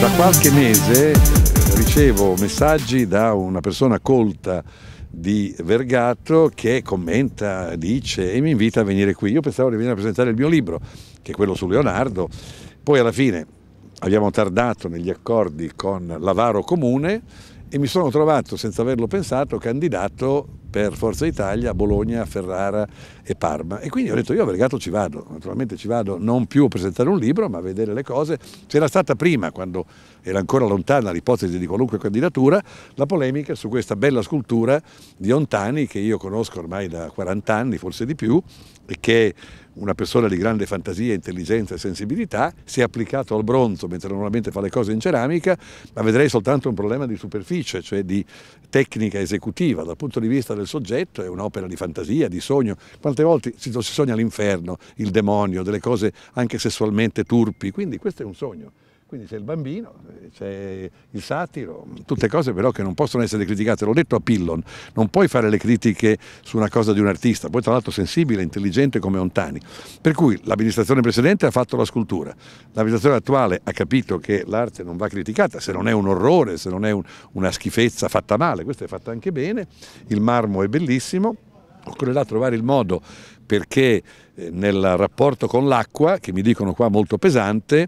Da qualche mese ricevo messaggi da una persona colta di Vergato che commenta, dice e mi invita a venire qui. Io pensavo di venire a presentare il mio libro, che è quello su Leonardo. Poi alla fine abbiamo tardato negli accordi con l'Avaro Comune e mi sono trovato, senza averlo pensato, candidato per Forza Italia, Bologna, Ferrara e Parma. E quindi ho detto io a Vergato ci vado, naturalmente ci vado non più a presentare un libro, ma a vedere le cose. C'era stata prima, quando era ancora lontana l'ipotesi di qualunque candidatura, la polemica su questa bella scultura di Ontani che io conosco ormai da 40 anni, forse di più, e che una persona di grande fantasia, intelligenza e sensibilità, si è applicato al bronzo, mentre normalmente fa le cose in ceramica, ma vedrei soltanto un problema di superficie, cioè di tecnica esecutiva dal punto di vista del del soggetto è un'opera di fantasia, di sogno. Quante volte si, si sogna l'inferno, il demonio, delle cose anche sessualmente turpi, quindi questo è un sogno. Quindi c'è il bambino, c'è il satiro, tutte cose però che non possono essere criticate. L'ho detto a Pillon, non puoi fare le critiche su una cosa di un artista, poi tra l'altro sensibile, intelligente come Ontani. Per cui l'amministrazione precedente ha fatto la scultura, l'amministrazione attuale ha capito che l'arte non va criticata, se non è un orrore, se non è un, una schifezza fatta male, questa è fatta anche bene, il marmo è bellissimo, occorrerà trovare il modo perché eh, nel rapporto con l'acqua, che mi dicono qua molto pesante,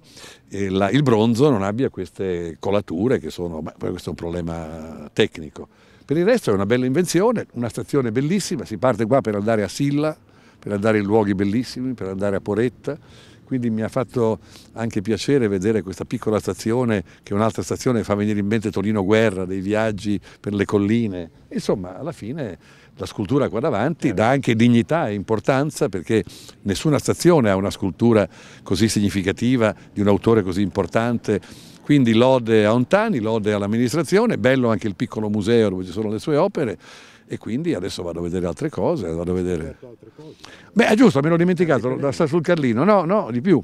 eh, il bronzo non abbia queste colature che sono, ma questo è un problema tecnico. Per il resto è una bella invenzione, una stazione bellissima, si parte qua per andare a Silla, per andare in luoghi bellissimi, per andare a Poretta, quindi mi ha fatto anche piacere vedere questa piccola stazione che un'altra stazione fa venire in mente Torino Guerra, dei viaggi per le colline, insomma alla fine la scultura qua davanti dà anche dignità e importanza perché nessuna stazione ha una scultura così significativa di un autore così importante. Quindi lode a Ontani, lode all'amministrazione, bello anche il piccolo museo dove ci sono le sue opere e quindi adesso vado a vedere altre cose. Vado a vedere. Certo, Beh, è giusto, me l'ho dimenticato, la sta sul Carlino. No, no, di più.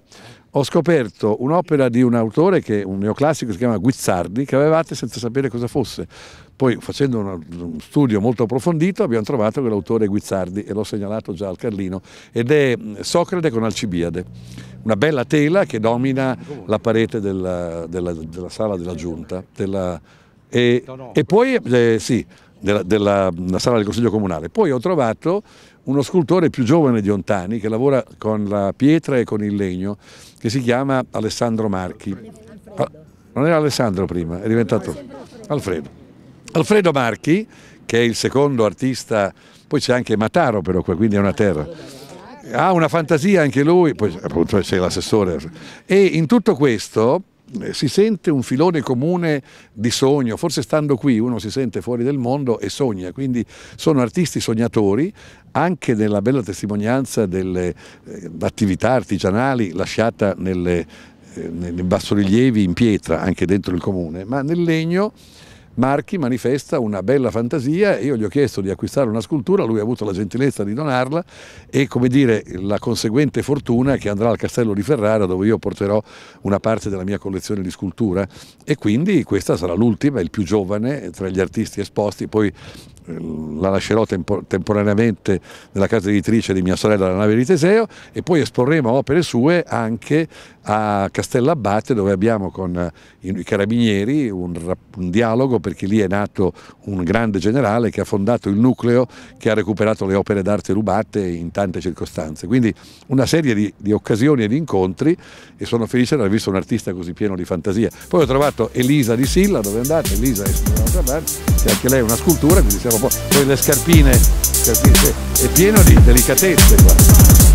Ho scoperto un'opera di un autore, che, un neoclassico, si chiama Guizzardi, che avevate senza sapere cosa fosse. Poi facendo uno studio molto approfondito abbiamo trovato che l'autore Guizzardi e l'ho segnalato già al Carlino ed è mm, Socrate con Alcibiade, una bella tela che domina la parete della, della, della sala della giunta. Della, e, e, poi eh, sì, della, della, sala del Consiglio Comunale. Poi ho trovato uno scultore più giovane di Ontani che lavora con la pietra e con il legno, che si chiama Alessandro Marchi. Ah, non era Alessandro prima, è diventato Alfredo. Alfredo Marchi, che è il secondo artista, poi c'è anche Mataro però quindi è una terra. Ha una fantasia anche lui, poi appunto c'è l'assessore. E in tutto questo eh, si sente un filone comune di sogno, forse stando qui uno si sente fuori del mondo e sogna, quindi sono artisti sognatori anche nella bella testimonianza delle eh, attività artigianali lasciata nelle, eh, nei bassorilievi in pietra, anche dentro il comune, ma nel legno Marchi manifesta una bella fantasia, io gli ho chiesto di acquistare una scultura, lui ha avuto la gentilezza di donarla e come dire la conseguente fortuna che andrà al castello di Ferrara dove io porterò una parte della mia collezione di scultura e quindi questa sarà l'ultima, il più giovane tra gli artisti esposti, poi la lascerò tempo, temporaneamente nella casa editrice di mia sorella La nave di Teseo e poi esporremo opere sue anche a Castellabbate dove abbiamo con i carabinieri un, un dialogo perché lì è nato un grande generale che ha fondato il nucleo che ha recuperato le opere d'arte rubate in tante circostanze. Quindi una serie di, di occasioni e di incontri e sono felice di aver visto un artista così pieno di fantasia. Poi ho trovato Elisa di Silla, dove andate? Elisa è dall'altra parte che anche lei è una scultura, quindi siamo poi le scarpine, scarpine è pieno di delicatezze qua.